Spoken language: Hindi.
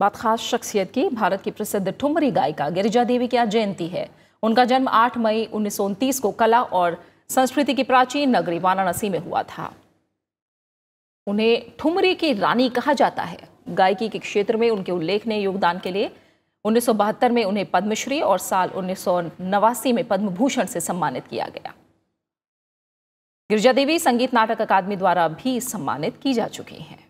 बात खास शख्सियत की भारत की प्रसिद्ध ठुमरी गायिका गिरिजा देवी की आज जयंती है उनका जन्म 8 मई उन्नीस को कला और संस्कृति की प्राचीन नगरी वाराणसी में हुआ था उन्हें ठुमरी की रानी कहा जाता है गायकी के क्षेत्र में उनके उल्लेखनीय योगदान के लिए उन्नीस में उन्हें पद्मश्री और साल उन्नीस में पद्म भूषण से सम्मानित किया गया गिरिजा देवी संगीत नाटक अकादमी द्वारा भी सम्मानित की जा चुकी हैं